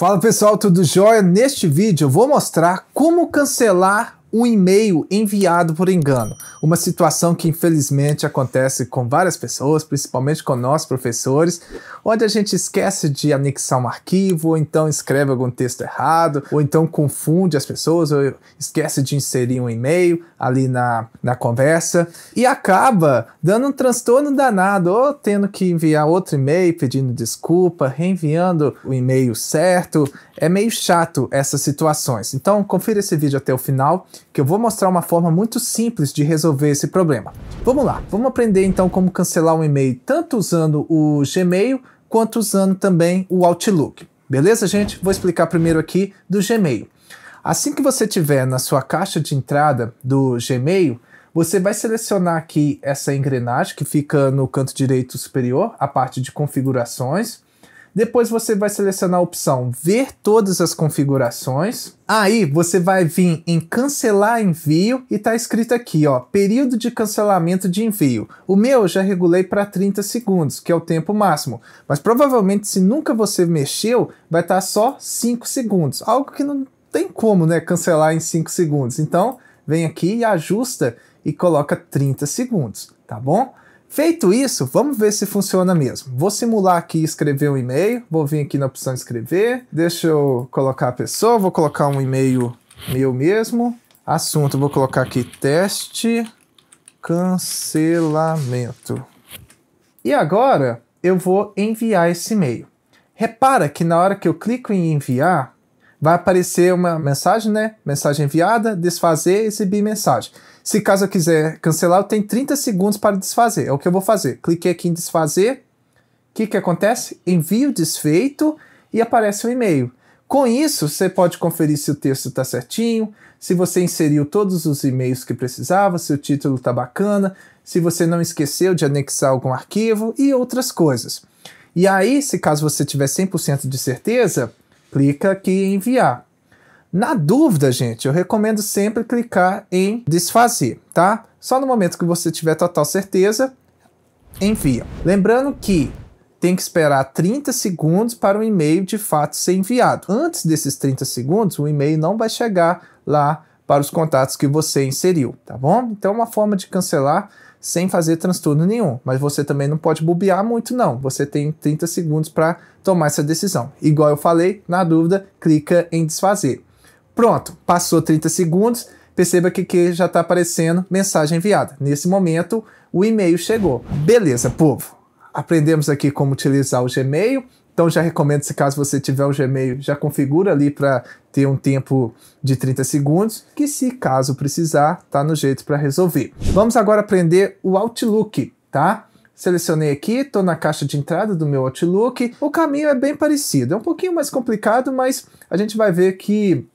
Fala pessoal, tudo jóia? Neste vídeo eu vou mostrar como cancelar um e-mail enviado por engano. Uma situação que infelizmente acontece com várias pessoas, principalmente com nós professores, onde a gente esquece de anexar um arquivo, ou então escreve algum texto errado, ou então confunde as pessoas, ou esquece de inserir um e-mail ali na, na conversa, e acaba dando um transtorno danado, ou tendo que enviar outro e-mail pedindo desculpa, reenviando o e-mail certo. É meio chato essas situações. Então, confira esse vídeo até o final que eu vou mostrar uma forma muito simples de resolver esse problema. Vamos lá, vamos aprender então como cancelar um e-mail tanto usando o Gmail quanto usando também o Outlook. Beleza, gente? Vou explicar primeiro aqui do Gmail. Assim que você tiver na sua caixa de entrada do Gmail, você vai selecionar aqui essa engrenagem que fica no canto direito superior, a parte de configurações. Depois você vai selecionar a opção ver todas as configurações. Aí você vai vir em cancelar envio e tá escrito aqui, ó, período de cancelamento de envio. O meu já regulei para 30 segundos, que é o tempo máximo. Mas provavelmente se nunca você mexeu, vai estar tá só 5 segundos, algo que não tem como, né, cancelar em 5 segundos. Então, vem aqui e ajusta e coloca 30 segundos, tá bom? Feito isso, vamos ver se funciona mesmo. Vou simular aqui escrever um e-mail. Vou vir aqui na opção escrever. Deixa eu colocar a pessoa. Vou colocar um e-mail meu mesmo. Assunto, vou colocar aqui teste cancelamento. E agora eu vou enviar esse e-mail. Repara que na hora que eu clico em enviar, vai aparecer uma mensagem, né? Mensagem enviada, desfazer, exibir mensagem. Se caso eu quiser cancelar, eu tenho 30 segundos para desfazer. É o que eu vou fazer. Cliquei aqui em desfazer. O que, que acontece? Envio desfeito e aparece um e-mail. Com isso, você pode conferir se o texto está certinho, se você inseriu todos os e-mails que precisava, se o título está bacana, se você não esqueceu de anexar algum arquivo e outras coisas. E aí, se caso você tiver 100% de certeza, clica aqui em enviar. Na dúvida, gente, eu recomendo sempre clicar em desfazer, tá? Só no momento que você tiver total certeza, envia. Lembrando que tem que esperar 30 segundos para o e-mail de fato ser enviado. Antes desses 30 segundos, o e-mail não vai chegar lá para os contatos que você inseriu, tá bom? Então, uma forma de cancelar sem fazer transtorno nenhum. Mas você também não pode bobear muito, não. Você tem 30 segundos para tomar essa decisão. Igual eu falei, na dúvida, clica em desfazer. Pronto, passou 30 segundos. Perceba que, que já está aparecendo mensagem enviada. Nesse momento, o e-mail chegou. Beleza, povo. Aprendemos aqui como utilizar o Gmail. Então já recomendo se caso você tiver o Gmail, já configura ali para ter um tempo de 30 segundos, que se caso precisar, tá no jeito para resolver. Vamos agora aprender o Outlook, tá? Selecionei aqui, estou na caixa de entrada do meu Outlook. O caminho é bem parecido, é um pouquinho mais complicado, mas a gente vai ver que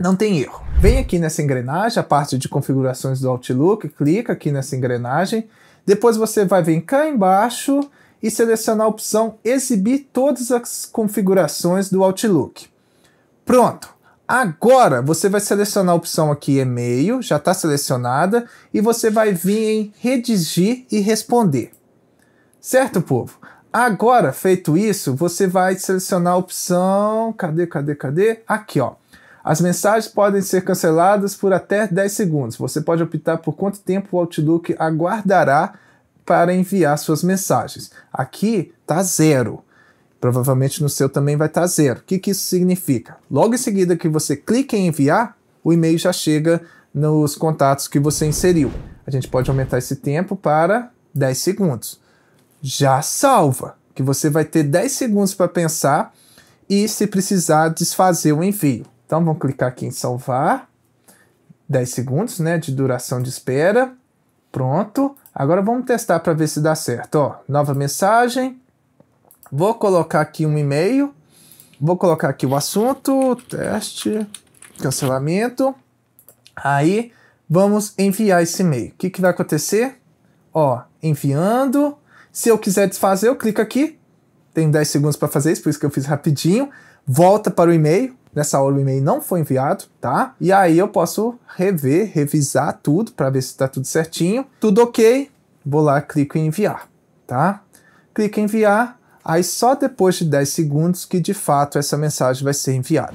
não tem erro. Vem aqui nessa engrenagem, a parte de configurações do Outlook, clica aqui nessa engrenagem. Depois você vai vir cá embaixo e selecionar a opção Exibir todas as configurações do Outlook. Pronto. Agora você vai selecionar a opção aqui e-mail, já está selecionada, e você vai vir em redigir e responder. Certo, povo? Agora, feito isso, você vai selecionar a opção. Cadê, cadê, cadê? Aqui, ó. As mensagens podem ser canceladas por até 10 segundos. Você pode optar por quanto tempo o Outlook aguardará para enviar suas mensagens. Aqui tá zero. Provavelmente no seu também vai estar zero. O que, que isso significa? Logo em seguida que você clica em enviar, o e-mail já chega nos contatos que você inseriu. A gente pode aumentar esse tempo para 10 segundos. Já salva, que você vai ter 10 segundos para pensar e, se precisar, desfazer o envio. Então vamos clicar aqui em salvar. 10 segundos né, de duração de espera. Pronto. Agora vamos testar para ver se dá certo. Ó, nova mensagem. Vou colocar aqui um e-mail. Vou colocar aqui o assunto, teste, cancelamento. Aí vamos enviar esse e-mail. O que, que vai acontecer? Ó, enviando. Se eu quiser desfazer, eu clico aqui. Tem 10 segundos para fazer isso, por isso que eu fiz rapidinho. Volta para o e-mail. Nessa hora o e-mail não foi enviado, tá? E aí eu posso rever, revisar tudo para ver se está tudo certinho. Tudo ok. Vou lá, clico em enviar, tá? Clico em enviar Aí só depois de 10 segundos que de fato essa mensagem vai ser enviada.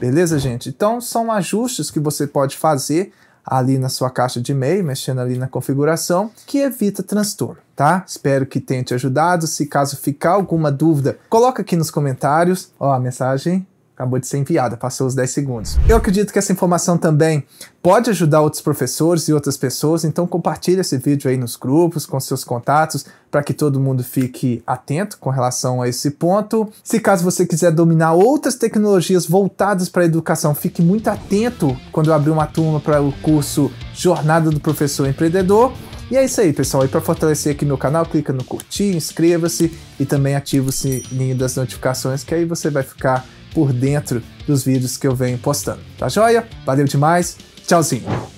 Beleza, gente? Então são ajustes que você pode fazer ali na sua caixa de e-mail, mexendo ali na configuração, que evita transtorno, tá? Espero que tenha te ajudado. Se caso ficar alguma dúvida, coloca aqui nos comentários. Ó, a mensagem acabou de ser enviada, passou os 10 segundos. Eu acredito que essa informação também pode ajudar outros professores e outras pessoas, então compartilhe esse vídeo aí nos grupos, com seus contatos, para que todo mundo fique atento com relação a esse ponto. Se caso você quiser dominar outras tecnologias voltadas para a educação, fique muito atento quando eu abrir uma turma para o curso Jornada do Professor Empreendedor. E é isso aí, pessoal. E para fortalecer aqui meu canal, clica no curtir, inscreva-se e também ativa o sininho das notificações, que aí você vai ficar por dentro dos vídeos que eu venho postando. Tá joia? Valeu demais. Tchauzinho.